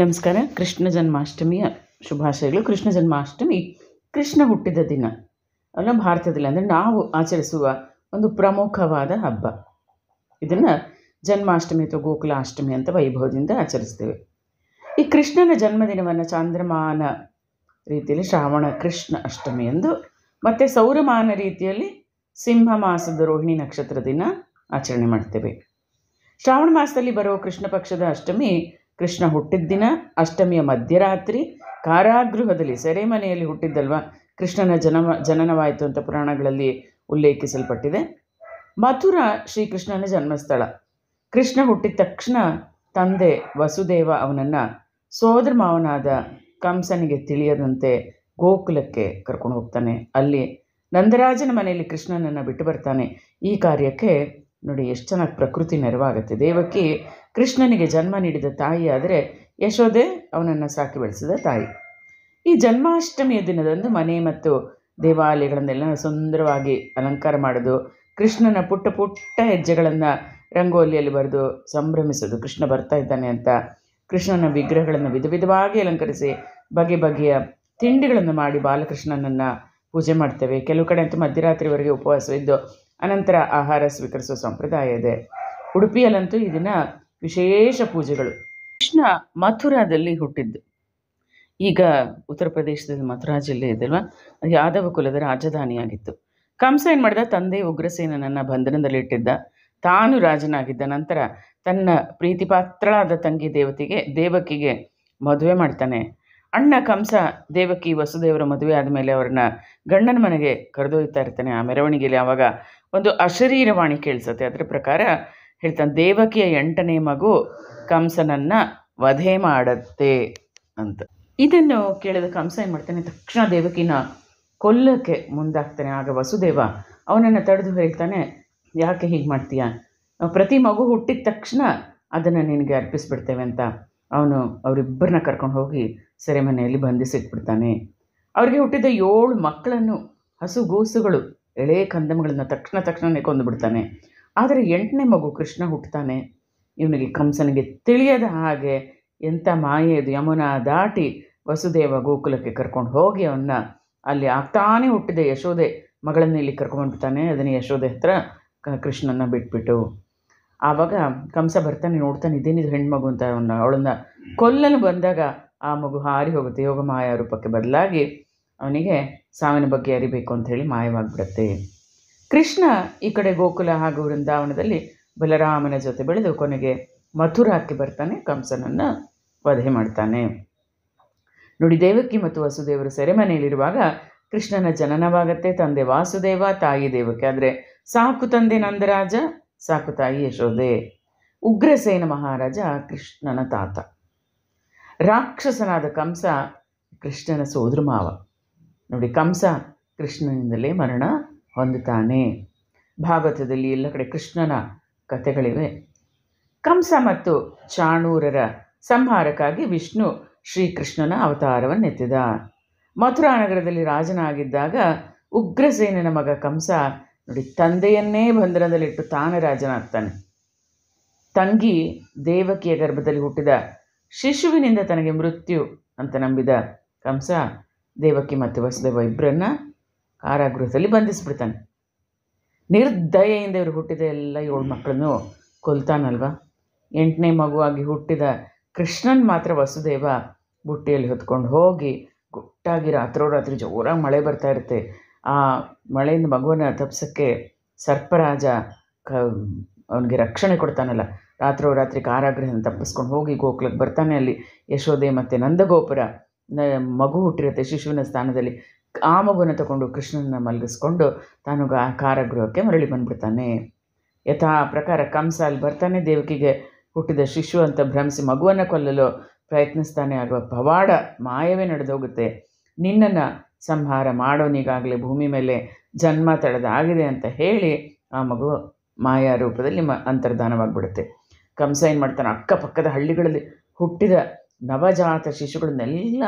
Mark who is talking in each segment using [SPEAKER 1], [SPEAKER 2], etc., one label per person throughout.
[SPEAKER 1] ನಮಸ್ಕಾರ ಕೃಷ್ಣ ಜನ್ಮಾಷ್ಟಮಿಯ ಶುಭಾಶಯಗಳು ಕೃಷ್ಣ ಜನ್ಮಾಷ್ಟಮಿ ಕೃಷ್ಣ ಹುಟ್ಟಿದ ದಿನ ಅಲ್ಲ ಭಾರತದಲ್ಲಿ ಅಂದರೆ ನಾವು ಆಚರಿಸುವ ಒಂದು ಪ್ರಮುಖವಾದ ಹಬ್ಬ ಇದನ್ನು ಜನ್ಮಾಷ್ಟಮಿ ಅಥವಾ ಗೋಕುಲಾಷ್ಟಮಿ ಅಂತ ವೈಭವದಿಂದ ಆಚರಿಸ್ತೇವೆ ಈ ಕೃಷ್ಣನ ಜನ್ಮದಿನವನ್ನು ಚಾಂದ್ರಮಾನ ರೀತಿಯಲ್ಲಿ ಶ್ರಾವಣ ಕೃಷ್ಣ ಅಷ್ಟಮಿ ಎಂದು ಮತ್ತು ಸೌರಮಾನ ರೀತಿಯಲ್ಲಿ ಸಿಂಹ ಮಾಸದ ರೋಹಿಣಿ ನಕ್ಷತ್ರ ದಿನ ಆಚರಣೆ ಮಾಡ್ತೇವೆ ಶ್ರಾವಣ ಮಾಸದಲ್ಲಿ ಬರುವ ಕೃಷ್ಣ ಪಕ್ಷದ ಅಷ್ಟಮಿ ಕೃಷ್ಣ ಹುಟ್ಟಿದ ದಿನ ಅಷ್ಟಮಿಯ ಮಧ್ಯರಾತ್ರಿ ಕಾರಾಗೃಹದಲ್ಲಿ ಸೆರೆಮನೆಯಲ್ಲಿ ಹುಟ್ಟಿದ್ದಲ್ವ ಕೃಷ್ಣನ ಜನಮ ಜನನವಾಯಿತು ಅಂತ ಪುರಾಣಗಳಲ್ಲಿ ಉಲ್ಲೇಖಿಸಲ್ಪಟ್ಟಿದೆ ಮಥುರ ಶ್ರೀಕೃಷ್ಣನ ಜನ್ಮಸ್ಥಳ ಕೃಷ್ಣ ಹುಟ್ಟಿದ ತಕ್ಷಣ ತಂದೆ ವಸುದೇವ ಅವನನ್ನು ಸೋದರ ಮಾವನಾದ ಕಂಸನಿಗೆ ತಿಳಿಯದಂತೆ ಗೋಕುಲಕ್ಕೆ ಕರ್ಕೊಂಡು ಹೋಗ್ತಾನೆ ಅಲ್ಲಿ ನಂದರಾಜನ ಮನೆಯಲ್ಲಿ ಕೃಷ್ಣನನ್ನು ಬಿಟ್ಟು ಬರ್ತಾನೆ ಈ ಕಾರ್ಯಕ್ಕೆ ನೋಡಿ ಎಷ್ಟು ಚೆನ್ನಾಗಿ ಪ್ರಕೃತಿ ನೆರವಾಗುತ್ತೆ ದೇವಕ್ಕೆ ಕೃಷ್ಣನಿಗೆ ಜನ್ಮ ನೀಡಿದ ತಾಯಿ ಯಶೋದೆ ಅವನನ್ನು ಸಾಕಿ ಬೆಳೆಸಿದ ತಾಯಿ ಈ ಜನ್ಮಾಷ್ಟಮಿಯ ದಿನದಂದು ಮನೆ ಮತ್ತು ದೇವಾಲಯಗಳನ್ನೆಲ್ಲ ಸುಂದರವಾಗಿ ಅಲಂಕಾರ ಮಾಡೋದು ಕೃಷ್ಣನ ಪುಟ್ಟ ಪುಟ್ಟ ಹೆಜ್ಜೆಗಳನ್ನು ರಂಗೋಲಿಯಲ್ಲಿ ಬರೆದು ಸಂಭ್ರಮಿಸೋದು ಕೃಷ್ಣ ಬರ್ತಾ ಇದ್ದಾನೆ ಅಂತ ಕೃಷ್ಣನ ವಿಗ್ರಹಗಳನ್ನು ವಿಧ ವಿಧವಾಗಿ ಅಲಂಕರಿಸಿ ಬಗೆ ಬಗೆಯ ತಿಂಡಿಗಳನ್ನು ಮಾಡಿ ಬಾಲಕೃಷ್ಣನನ್ನು ಪೂಜೆ ಮಾಡ್ತೇವೆ ಕೆಲವು ಕಡೆ ಅಂತೂ ಮಧ್ಯರಾತ್ರಿವರೆಗೆ ಉಪವಾಸವಿದ್ದು ಅನಂತರ ಆಹಾರ ಸ್ವೀಕರಿಸುವ ಸಂಪ್ರದಾಯ ಇದೆ ಉಡುಪಿಯಲ್ಲಂತೂ ದಿನ ವಿಶೇಷ ಪೂಜೆಗಳು ಕೃಷ್ಣ ಮಥುರಾದಲ್ಲಿ ಹುಟ್ಟಿದ್ದು ಈಗ ಉತ್ತರ ಪ್ರದೇಶದಲ್ಲಿ ಮಥುರಾ ಜಿಲ್ಲೆ ಇದಲ್ವಾ ಯಾದವ ಕುಲದ ರಾಜಧಾನಿಯಾಗಿತ್ತು ಕಂಸ ಏನು ಮಾಡಿದ ತಂದೆ ಬಂಧನದಲ್ಲಿ ಬಂಧನದಲ್ಲಿಟ್ಟಿದ್ದ ತಾನು ರಾಜನಾಗಿದ್ದ ನಂತರ ತನ್ನ ಪ್ರೀತಿಪಾತ್ರಳಾದ ತಂಗಿ ದೇವತೆಗೆ ದೇವಕಿಗೆ ಮದುವೆ ಮಾಡ್ತಾನೆ ಅಣ್ಣ ಕಂಸ ದೇವಕಿ ವಸುದೇವರ ಮದುವೆ ಆದಮೇಲೆ ಅವ್ರನ್ನ ಗಂಡನ ಮನೆಗೆ ಕರೆದೊಯ್ತಾ ಇರ್ತಾನೆ ಆ ಮೆರವಣಿಗೆಯಲ್ಲಿ ಅವಾಗ ಒಂದು ಅಶರೀರವಾಣಿ ಕೇಳಿಸುತ್ತೆ ಅದರ ಪ್ರಕಾರ ಹೇಳ್ತಾನೆ ದೇವಕಿಯ ಎಂಟನೇ ಮಗು ಕಂಸನನ್ನು ವಧೆ ಮಾಡತ್ತೆ ಅಂತ ಇದನ್ನು ಕೇಳಿದ ಕಂಸ ಏನು ಮಾಡ್ತಾನೆ ತಕ್ಷಣ ದೇವಕಿನ ಕೊಲ್ಲಕ್ಕೆ ಮುಂದಾಗ್ತಾನೆ ಆಗ ವಸುದೇವ ಅವನನ್ನು ತಡೆದು ಹೇಳ್ತಾನೆ ಯಾಕೆ ಹೀಗೆ ಮಾಡ್ತೀಯ ಪ್ರತಿ ಮಗು ಹುಟ್ಟಿದ ತಕ್ಷಣ ಅದನ್ನು ನಿನಗೆ ಅರ್ಪಿಸ್ಬಿಡ್ತೇವೆ ಅಂತ ಅವನು ಅವರಿಬ್ಬರನ್ನ ಕರ್ಕೊಂಡು ಹೋಗಿ ಸೆರೆಮನೆಯಲ್ಲಿ ಬಂಧಿಸಿಟ್ಬಿಡ್ತಾನೆ ಅವರಿಗೆ ಹುಟ್ಟಿದ ಏಳು ಮಕ್ಕಳನ್ನು ಹಸುಗೂಸುಗಳು ಎಳೆ ಕಂದಮಗಳನ್ನ ತಕ್ಷಣ ತಕ್ಷಣನೇ ಕೊಂದು ಬಿಡ್ತಾನೆ ಆದರೆ ಎಂಟನೇ ಮಗು ಕೃಷ್ಣ ಹುಟ್ಟುತ್ತಾನೆ ಇವನಿಗೆ ಕಂಸನಿಗೆ ತಿಳಿಯದ ಹಾಗೆ ಎಂಥ ಮಾಯೆ ಯಮುನಾ ದಾಟಿ ವಸುದೇವ ಗೋಕುಲಕ್ಕೆ ಕರ್ಕೊಂಡು ಹೋಗಿ ಅವನ್ನ ಅಲ್ಲಿ ಆಗ್ತಾನೆ ಹುಟ್ಟಿದೆ ಯಶೋದೆ ಮಗಳನ್ನ ಇಲ್ಲಿ ಕರ್ಕೊಂಡ್ಬಿಡ್ತಾನೆ ಅದನ್ನು ಯಶೋದೆ ಹತ್ರ ಕೃಷ್ಣನ ಬಿಟ್ಬಿಟ್ಟು ಆವಾಗ ಕಂಸ ಬರ್ತಾನೆ ನೋಡ್ತಾನೆ ಇದೇನಿದು ಹೆಣ್ಮಗು ಅಂತ ಅವನ್ನ ಅವಳನ್ನ ಕೊಲ್ಲಲು ಬಂದಾಗ ಆ ಮಗು ಹಾರಿ ಹೋಗುತ್ತೆ ಯೋಗ ಮಾಯಾ ರೂಪಕ್ಕೆ ಬದಲಾಗಿ ಅವನಿಗೆ ಸಾವಿನ ಬಗ್ಗೆ ಅರಿಬೇಕು ಅಂತ ಹೇಳಿ ಮಾಯವಾಗಿಬಿಡುತ್ತೆ ಕೃಷ್ಣ ಈ ಕಡೆ ಗೋಕುಲ ಹಾಗೂ ವೃಂದಾವನದಲ್ಲಿ ಬಲರಾಮನ ಜೊತೆ ಬೆಳೆದು ಕೊನೆಗೆ ಮಥುರಾಕ್ಕೆ ಬರ್ತಾನೆ ಕಂಸನನ್ನು ವಧೆ ಮಾಡ್ತಾನೆ ನೋಡಿ ದೇವಕಿ ಮತ್ತು ವಸುದೇವರು ಸೆರೆಮನೆಯಲ್ಲಿರುವಾಗ ಕೃಷ್ಣನ ಜನನವಾಗತ್ತೆ ತಂದೆ ವಾಸುದೇವ ತಾಯಿ ದೇವಕ್ಕೆ ಆದರೆ ಸಾಕು ತಂದೆ ನಂದರಾಜ ಸಾಕು ತಾಯಿ ಯಶೋದೆ ಉಗ್ರಸೇನ ಮಹಾರಾಜ ಕೃಷ್ಣನ ತಾತ ರಾಕ್ಷಸನಾದ ಕಂಸ ಕೃಷ್ಣನ ಸೋದರ ಮಾವ ನೋಡಿ ಕಂಸ ಕೃಷ್ಣನಿಂದಲೇ ಮರಣ ಹೊಂದುತ್ತಾನೆ ಭಾಗವತದಲ್ಲಿ ಎಲ್ಲ ಕಡೆ ಕೃಷ್ಣನ ಕಥೆಗಳಿವೆ ಕಂಸ ಮತ್ತು ಚಾಣೂರರ ಸಂಹಾರಕ್ಕಾಗಿ ವಿಷ್ಣು ಶ್ರೀಕೃಷ್ಣನ ಅವತಾರವನ್ನೆತ್ತಿದ ಮಥುರಾ ನಗರದಲ್ಲಿ ರಾಜನಾಗಿದ್ದಾಗ ಉಗ್ರಸೇನನ ಮಗ ಕಂಸ ನೋಡಿ ತಂದೆಯನ್ನೇ ಬಂಧನದಲ್ಲಿಟ್ಟು ತಾನೇ ರಾಜನಾಗ್ತಾನೆ ತಂಗಿ ದೇವಕಿಯ ಗರ್ಭದಲ್ಲಿ ಹುಟ್ಟಿದ ಶಿಶುವಿನಿಂದ ತನಗೆ ಮೃತ್ಯು ಅಂತ ನಂಬಿದ ಕಂಸ ದೇವಕಿ ಮತ್ತು ವಸುದೇವ ಇಬ್ಬರನ್ನ ಕಾರಾಗೃಹದಲ್ಲಿ ಬಂಧಿಸ್ಬಿಡ್ತಾನೆ ನಿರ್ದಯೆಯಿಂದ ಇವರು ಹುಟ್ಟಿದ ಎಲ್ಲ ಏಳು ಮಕ್ಕಳನ್ನು ಕೊಲ್ತಾನಲ್ವ ಎಂಟನೇ ಮಗುವಾಗಿ ಹುಟ್ಟಿದ ಕೃಷ್ಣನ್ ಮಾತ್ರ ವಸುದೇವ ಬುಟ್ಟಿಯಲ್ಲಿ ಹೊತ್ಕೊಂಡು ಹೋಗಿ ಗುಟ್ಟಾಗಿ ರಾತ್ರೋರಾತ್ರಿ ಜೋರಾಗಿ ಮಳೆ ಬರ್ತಾ ಇರುತ್ತೆ ಆ ಮಳೆಯಿಂದ ಮಗುವನ್ನು ತಪ್ಸೋಕ್ಕೆ ಸರ್ಪರಾಜ ಕ ಅವನಿಗೆ ರಕ್ಷಣೆ ಕೊಡ್ತಾನಲ್ಲ ರಾತ್ರೋರಾತ್ರಿ ಕಾರಾಗೃಹ ತಪ್ಪಿಸ್ಕೊಂಡು ಹೋಗಿ ಗೋಕುಲಕ್ಕೆ ಬರ್ತಾನೆ ಅಲ್ಲಿ ಯಶೋದೆ ಮತ್ತು ನಂದಗೋಪುರ ಮಗು ಹುಟ್ಟಿರುತ್ತೆ ಶಿಶುವಿನ ಸ್ಥಾನದಲ್ಲಿ ಆ ಮಗುವನ್ನು ತಗೊಂಡು ಕೃಷ್ಣನನ್ನು ಮಲಗಿಸ್ಕೊಂಡು ತಾನು ಗಾ ಕಾರಾಗೃಹಕ್ಕೆ ಮರಳಿ ಬಂದ್ಬಿಡ್ತಾನೆ ಯಥಾ ಪ್ರಕಾರ ಕಂಸ ಅಲ್ಲಿ ಬರ್ತಾನೆ ದೇವಕಿಗೆ ಹುಟ್ಟಿದ ಶಿಶು ಅಂತ ಭ್ರಮಿಸಿ ಮಗುವನ್ನು ಕೊಲ್ಲಲು ಪ್ರಯತ್ನಿಸ್ತಾನೆ ಆಗುವ ಪವಾಡ ಮಾಯವೇ ನಡೆದೋಗುತ್ತೆ ನಿನ್ನನ್ನು ಸಂಹಾರ ಮಾಡೋನಿಗಾಗಲೇ ಭೂಮಿ ಮೇಲೆ ಜನ್ಮ ತಡೆದಾಗಿದೆ ಅಂತ ಹೇಳಿ ಆ ಮಗು ಮಾಯಾ ರೂಪದಲ್ಲಿ ಮ ಅಂತರ್ಧಾನವಾಗಿಬಿಡುತ್ತೆ ಕಂಸ ಏನು ಮಾಡ್ತಾನೆ ಅಕ್ಕಪಕ್ಕದ ಹಳ್ಳಿಗಳಲ್ಲಿ ಹುಟ್ಟಿದ ನವಜಾತ ಶಿಶುಗಳನ್ನೆಲ್ಲ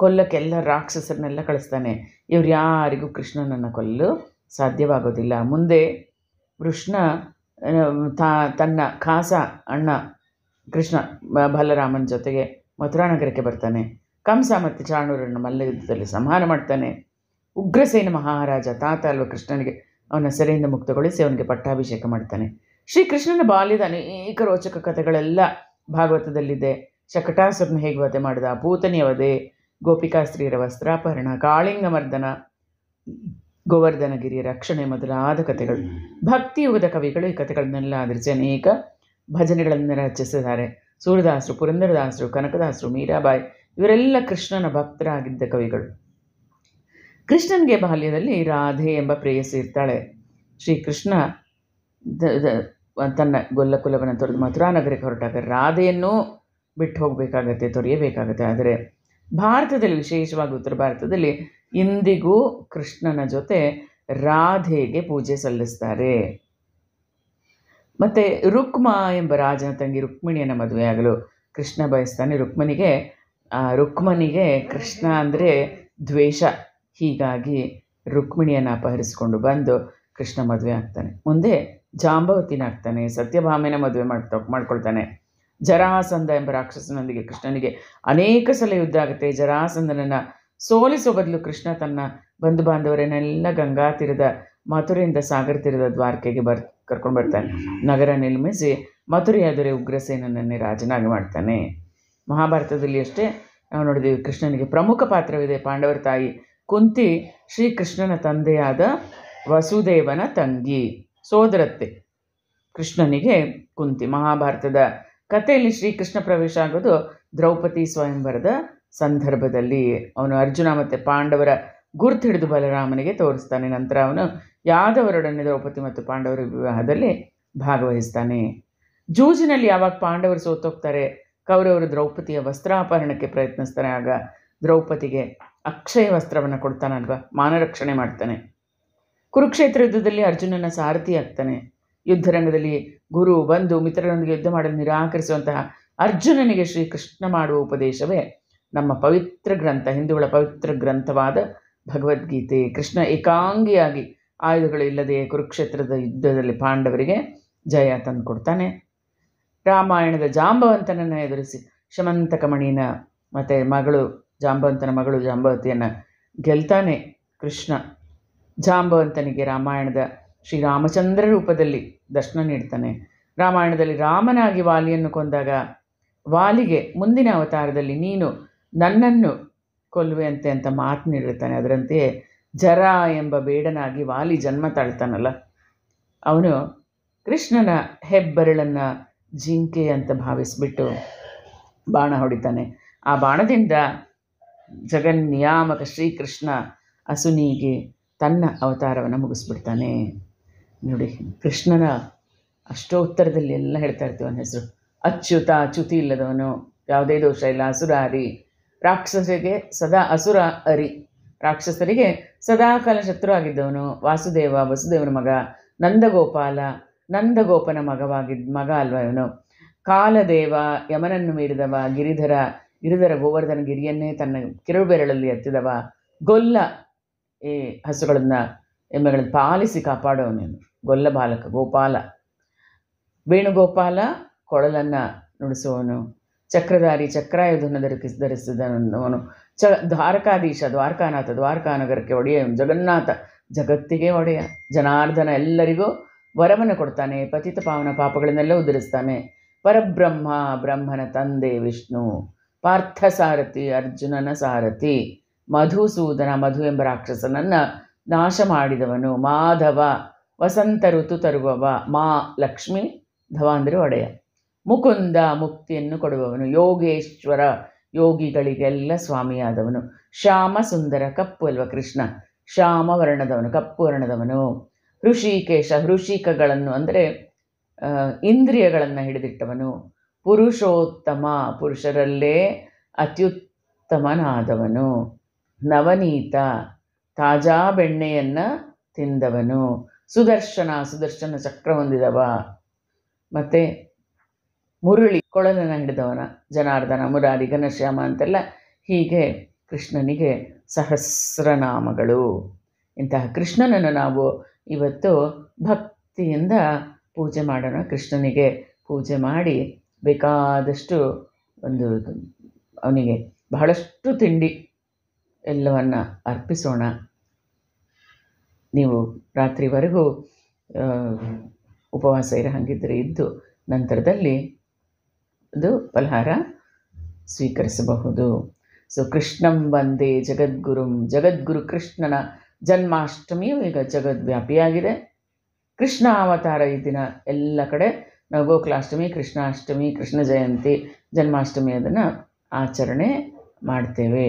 [SPEAKER 1] ಕೊಲ್ಲಕ್ಕೆಲ್ಲ ರಾಕ್ಷಸರನ್ನೆಲ್ಲ ಕಳಿಸ್ತಾನೆ ಇವ್ರು ಯಾರಿಗೂ ಕೃಷ್ಣನನ್ನು ಕೊಲ್ಲಲು ಸಾಧ್ಯವಾಗೋದಿಲ್ಲ ಮುಂದೆ ಕೃಷ್ಣ ತಾ ತನ್ನ ಖಾಸ ಅಣ್ಣ ಕೃಷ್ಣ ಬಲರಾಮನ ಜೊತೆಗೆ ಮಥುರಾ ನಗರಕ್ಕೆ ಬರ್ತಾನೆ ಕಂಸ ಮತ್ತು ಚಾಣೂರನ್ನು ಮಲ್ಲಯುದ್ಧದಲ್ಲಿ ಸಂಹಾರ ಮಾಡ್ತಾನೆ ಉಗ್ರಸೇನ ಮಹಾರಾಜ ತಾತ ಅಲ್ವ ಕೃಷ್ಣನಿಗೆ ಅವನ ಸೆರೆಯಿಂದ ಮುಕ್ತಗೊಳಿಸಿ ಅವನಿಗೆ ಪಟ್ಟಾಭಿಷೇಕ ಮಾಡ್ತಾನೆ ಶ್ರೀಕೃಷ್ಣನ ಬಾಲ್ಯದ ಅನೇಕ ರೋಚಕ ಕಥೆಗಳೆಲ್ಲ ಭಾಗವತದಲ್ಲಿದೆ ಶಕಟಾಸುರನ ಹೇಗೆ ವಧೆ ಮಾಡಿದ ಭೂತನಿಯ ವಧೆ ಗೋಪಿಕಾಸ್ತ್ರೀಯರ ವಸ್ತ್ರಾಪಹರಣ ಕಾಳಿಂಗಮರ್ದನ ಗೋವರ್ಧನಗಿರಿ ರಕ್ಷಣೆ ಮೊದಲಾದ ಕಥೆಗಳು ಭಕ್ತಿಯುಗದ ಕವಿಗಳು ಈ ಕಥೆಗಳನ್ನೆಲ್ಲ ಆಧರಿಸಿ ಅನೇಕ ಭಜನೆಗಳನ್ನು ರಚಿಸಿದ್ದಾರೆ ಸೂರ್ಯದಾಸರು ಪುರಂದರದಾಸರು ಕನಕದಾಸರು ಮೀರಾಬಾಯಿ ಇವರೆಲ್ಲ ಕೃಷ್ಣನ ಭಕ್ತರಾಗಿದ್ದ ಕವಿಗಳು ಕೃಷ್ಣನಿಗೆ ಬಾಲ್ಯದಲ್ಲಿ ರಾಧೆ ಎಂಬ ಪ್ರೇಯಸಿ ಇರ್ತಾಳೆ ಶ್ರೀಕೃಷ್ಣ ತನ್ನ ಗೊಲ್ಲಕುಲವನ್ನು ತೊರೆದು ಮಥುರಾ ನಗರಕ್ಕೆ ಹೊರಟಾಗ ರಾಧೆಯನ್ನು ಬಿಟ್ಟು ಹೋಗಬೇಕಾಗತ್ತೆ ತೊರೆಯಬೇಕಾಗತ್ತೆ ಆದರೆ ಭಾರತದಲ್ಲಿ ವಿಶೇಷವಾಗಿ ಉತ್ತರ ಭಾರತದಲ್ಲಿ ಇಂದಿಗೂ ಕೃಷ್ಣನ ಜೊತೆ ರಾಧೆಗೆ ಪೂಜೆ ಸಲ್ಲಿಸ್ತಾರೆ ಮತ್ತು ರುಕ್ಮ ಎಂಬ ರಾಜನ ತಂಗಿ ರುಕ್ಮಿಣಿಯನ್ನು ಮದುವೆಯಾಗಲು ಕೃಷ್ಣ ಬಯಸ್ತಾನೆ ರುಕ್ಮನಿಗೆ ರುಕ್ಮನಿಗೆ ಕೃಷ್ಣ ಅಂದರೆ ದ್ವೇಷ ಹೀಗಾಗಿ ರುಕ್ಮಿಣಿಯನ್ನು ಅಪಹರಿಸಿಕೊಂಡು ಬಂದು ಕೃಷ್ಣ ಮದುವೆ ಆಗ್ತಾನೆ ಮುಂದೆ ಜಾಂಬವತಿನಾಗ್ತಾನೆ ಸತ್ಯಭಾಮೆನ ಮದುವೆ ಮಾಡ್ತಾ ಮಾಡ್ಕೊಳ್ತಾನೆ ಜರಾಸಂಧ ಎಂಬ ರಾಕ್ಷಸನೊಂದಿಗೆ ಕೃಷ್ಣನಿಗೆ ಅನೇಕ ಸಲ ಯುದ್ಧ ಆಗುತ್ತೆ ಜರಾಸಂಧನನ್ನು ಸೋಲಿಸೋ ಬದಲು ಕೃಷ್ಣ ತನ್ನ ಬಂಧು ಬಾಂಧವರನ್ನೆಲ್ಲ ಗಂಗಾ ತೀರದ ಮಥುರೆಯಿಂದ ಸಾಗರ ತೀರದ ದ್ವಾರಕೆಗೆ ಬರ್ ಕರ್ಕೊಂಡು ಬರ್ತಾನೆ ನಗರ ನಿರ್ಮಿಸಿ ಮಥುರೆಯಾದರೆ ಉಗ್ರಸೇನನನ್ನೇ ರಾಜನಾಗಿ ಮಾಡ್ತಾನೆ ಮಹಾಭಾರತದಲ್ಲಿ ಅಷ್ಟೇ ನಾವು ನೋಡಿದ್ದೀವಿ ಕೃಷ್ಣನಿಗೆ ಪ್ರಮುಖ ಪಾತ್ರವಿದೆ ಪಾಂಡವರ ತಾಯಿ ಕುಂತಿ ಶ್ರೀಕೃಷ್ಣನ ತಂದೆಯಾದ ವಸುದೇವನ ತಂಗಿ ಸೋದರತ್ತೆ ಕೃಷ್ಣನಿಗೆ ಕುಂತಿ ಮಹಾಭಾರತದ ಕಥೆಯಲ್ಲಿ ಶ್ರೀಕೃಷ್ಣ ಪ್ರವೇಶ ಆಗೋದು ದ್ರೌಪದಿ ಸ್ವಯಂವರದ ಸಂದರ್ಭದಲ್ಲಿ ಅವನು ಅರ್ಜುನ ಮತ್ತು ಪಾಂಡವರ ಗುರ್ತು ಹಿಡಿದು ಬಲರಾಮನಿಗೆ ತೋರಿಸ್ತಾನೆ ನಂತರ ಅವನು ಯಾದವರೊಡನೆ ದ್ರೌಪದಿ ಮತ್ತು ಪಾಂಡವರ ವಿವಾಹದಲ್ಲಿ ಭಾಗವಹಿಸ್ತಾನೆ ಜೂಜಿನಲ್ಲಿ ಯಾವಾಗ ಪಾಂಡವರು ಸೋತೋಗ್ತಾರೆ ಕೌರವರು ದ್ರೌಪದಿಯ ವಸ್ತ್ರಾಪಹರಣಕ್ಕೆ ಪ್ರಯತ್ನಿಸ್ತಾನೆ ಆಗ ದ್ರೌಪದಿಗೆ ಅಕ್ಷಯ ವಸ್ತ್ರವನ್ನು ಕೊಡ್ತಾನಲ್ವಾ ಮಾನರಕ್ಷಣೆ ಮಾಡ್ತಾನೆ ಕುರುಕ್ಷೇತ್ರ ಯುದ್ಧದಲ್ಲಿ ಅರ್ಜುನನ ಸಾರಥಿ ಆಗ್ತಾನೆ ಯುದ್ಧರಂಗದಲ್ಲಿ ಗುರು ಬಂಧು ಮಿತ್ರರೊಂದಿಗೆ ಯುದ್ಧ ಮಾಡಲು ನಿರಾಕರಿಸುವಂತಹ ಅರ್ಜುನನಿಗೆ ಶ್ರೀಕೃಷ್ಣ ಮಾಡುವ ಉಪದೇಶವೇ ನಮ್ಮ ಪವಿತ್ರ ಗ್ರಂಥ ಹಿಂದೂಗಳ ಪವಿತ್ರ ಗ್ರಂಥವಾದ ಭಗವದ್ಗೀತೆ ಕೃಷ್ಣ ಏಕಾಂಗಿಯಾಗಿ ಆಯುಧಗಳು ಇಲ್ಲದೆ ಕುರುಕ್ಷೇತ್ರದ ಯುದ್ಧದಲ್ಲಿ ಪಾಂಡವರಿಗೆ ಜಯ ತಂದುಕೊಡ್ತಾನೆ ರಾಮಾಯಣದ ಜಾಂಬವಂತನನ್ನು ಎದುರಿಸಿ ಶಮಂತಕಮಣಿನ ಮತ್ತು ಮಗಳು ಜಾಂಬವಂತನ ಮಗಳು ಜಾಂಬವತಿಯನ್ನು ಗೆಲ್ತಾನೆ ಕೃಷ್ಣ ಜಾಂಬವಂತನಿಗೆ ರಾಮಾಯಣದ ಶ್ರೀರಾಮಚಂದ್ರ ರೂಪದಲ್ಲಿ ದರ್ಶನ ನೀಡ್ತಾನೆ ರಾಮಾಯಣದಲ್ಲಿ ರಾಮನಾಗಿ ವಾಲಿಯನ್ನು ಕೊಂದಾಗ ವಾಲಿಗೆ ಮುಂದಿನ ಅವತಾರದಲ್ಲಿ ನೀನು ನನ್ನನ್ನು ಕೊಲ್ಲುವೆಯಂತೆ ಅಂತ ಮಾತು ನೀಡಿರ್ತಾನೆ ಅದರಂತೆಯೇ ಜರ ಎಂಬ ಬೇಡನಾಗಿ ವಾಲಿ ಜನ್ಮ ತಾಳ್ತಾನಲ್ಲ ಅವನು ಕೃಷ್ಣನ ಹೆಬ್ಬರಳನ್ನು ಜಿಂಕೆ ಅಂತ ಭಾವಿಸಿಬಿಟ್ಟು ಬಾಣ ಹೊಡಿತಾನೆ ಆ ಬಾಣದಿಂದ ನಿಯಾಮಕ ಶ್ರೀಕೃಷ್ಣ ಅಸುನಿಗೆ ತನ್ನ ಅವತಾರವನ್ನು ಮುಗಿಸ್ಬಿಡ್ತಾನೆ ನೋಡಿ ಕೃಷ್ಣನ ಅಷ್ಟೋತ್ತರದಲ್ಲಿ ಎಲ್ಲ ಹೇಳ್ತಾ ಇರ್ತೀವಿ ಅವನ ಹೆಸರು ಅಚ್ಯುತ ಅಚ್ಯುತಿ ಇಲ್ಲದವನು ಯಾವುದೇ ದೋಷ ಇಲ್ಲ ಅಸುರಾರಿ ಹರಿ ರಾಕ್ಷಸರಿಗೆ ಸದಾ ಅಸುರ ಹರಿ ರಾಕ್ಷಸರಿಗೆ ಸದಾಕಾಲ ಶತ್ರು ಆಗಿದ್ದವನು ವಾಸುದೇವ ವಸುದೇವನ ಮಗ ನಂದಗೋಪಾಲ ನಂದಗೋಪನ ಮಗವಾಗಿದ್ದ ಮಗ ಅಲ್ವಾ ಇವನು ಕಾಲದೇವ ಯಮನನ್ನು ಮೀರಿದವ ಗಿರಿಧರ ಗಿರಿಧರ ಗೋವರ್ಧನ ಗಿರಿಯನ್ನೇ ತನ್ನ ಬೆರಳಲ್ಲಿ ಎತ್ತಿದವ ಗೊಲ್ಲ ಈ ಹಸುಗಳನ್ನು ಎಮ್ಮೆಗಳನ್ನು ಪಾಲಿಸಿ ಕಾಪಾಡೋವನೇನು ಗೊಲ್ಲ ಬಾಲಕ ಗೋಪಾಲ ವೇಣುಗೋಪಾಲ ಕೊಳಲನ್ನು ನುಡಿಸುವವನು ಚಕ್ರಧಾರಿ ಚಕ್ರಾಯುಧನ ಧರಿಸಿ ಧರಿಸಿದವನು ಚ ದ್ವಾರಕಾಧೀಶ ದ್ವಾರಕಾನಾಥ ದ್ವಾರಕಾನಗರಕ್ಕೆ ಒಡೆಯ ಜಗನ್ನಾಥ ಜಗತ್ತಿಗೆ ಒಡೆಯ ಜನಾರ್ದನ ಎಲ್ಲರಿಗೂ ವರವನ್ನು ಕೊಡ್ತಾನೆ ಪತಿತ ಪಾವನ ಪಾಪಗಳನ್ನೆಲ್ಲ ಉದುರಿಸ್ತಾನೆ ಪರಬ್ರಹ್ಮ ಬ್ರಹ್ಮನ ತಂದೆ ವಿಷ್ಣು ಪಾರ್ಥ ಸಾರಥಿ ಅರ್ಜುನನ ಸಾರಥಿ ಮಧುಸೂದನ ಮಧು ಎಂಬ ರಾಕ್ಷಸನನ್ನು ನಾಶ ಮಾಡಿದವನು ಮಾಧವ ವಸಂತ ಋತು ತರುವವ ಮಾ ಲಕ್ಷ್ಮಿ ಧವಾಂದ್ರ ಒಡೆಯ ಮುಕುಂದ ಮುಕ್ತಿಯನ್ನು ಕೊಡುವವನು ಯೋಗೇಶ್ವರ ಯೋಗಿಗಳಿಗೆಲ್ಲ ಸ್ವಾಮಿಯಾದವನು ಶ್ಯಾಮ ಸುಂದರ ಕಪ್ಪು ಅಲ್ವ ಕೃಷ್ಣ ಶ್ಯಾಮ ವರ್ಣದವನು ಕಪ್ಪು ವರ್ಣದವನು ಋಷಿಕೇಶ ಋಷಿಕಗಳನ್ನು ಅಂದರೆ ಇಂದ್ರಿಯಗಳನ್ನು ಹಿಡಿದಿಟ್ಟವನು ಪುರುಷೋತ್ತಮ ಪುರುಷರಲ್ಲೇ ಅತ್ಯುತ್ತಮನಾದವನು ನವನೀತ ತಾಜಾ ಬೆಣ್ಣೆಯನ್ನು ತಿಂದವನು ಸುದರ್ಶನ ಸುದರ್ಶನ ಚಕ್ರ ಹೊಂದಿದವ ಮತ್ತು ಮುರುಳಿ ಕೊಳಲನ್ನು ಜನಾರ್ದನ ಮುರಾರಿ ಘನಶ್ಯಾಮ ಅಂತೆಲ್ಲ ಹೀಗೆ ಕೃಷ್ಣನಿಗೆ ಸಹಸ್ರನಾಮಗಳು ಇಂತಹ ಕೃಷ್ಣನನ್ನು ನಾವು ಇವತ್ತು ಭಕ್ತಿಯಿಂದ ಪೂಜೆ ಮಾಡೋಣ ಕೃಷ್ಣನಿಗೆ ಪೂಜೆ ಮಾಡಿ ಬೇಕಾದಷ್ಟು ಒಂದು ಅವನಿಗೆ ಬಹಳಷ್ಟು ತಿಂಡಿ ಎಲ್ಲವನ್ನು ಅರ್ಪಿಸೋಣ ನೀವು ರಾತ್ರಿವರೆಗೂ ಉಪವಾಸ ಇರೋ ಹಾಗಿದ್ದರೆ ಇದ್ದು ನಂತರದಲ್ಲಿ ಅದು ಫಲಹಾರ ಸ್ವೀಕರಿಸಬಹುದು ಸೊ ಕೃಷ್ಣಂ ಬಂದೇ ಜಗದ್ಗುರುಂ ಜಗದ್ಗುರು ಕೃಷ್ಣನ ಜನ್ಮಾಷ್ಟಮಿಯು ಈಗ ಜಗದ್ವ್ಯಾಪಿಯಾಗಿದೆ ಕೃಷ್ಣ ಅವತಾರ ಈ ದಿನ ಎಲ್ಲ ಕಡೆ ನಾವು ಗೋಕುಲಾಷ್ಟಮಿ ಕೃಷ್ಣಾಷ್ಟಮಿ ಕೃಷ್ಣ ಜಯಂತಿ ಜನ್ಮಾಷ್ಟಮಿ ಅದನ್ನು ಆಚರಣೆ ಮಾಡ್ತೇವೆ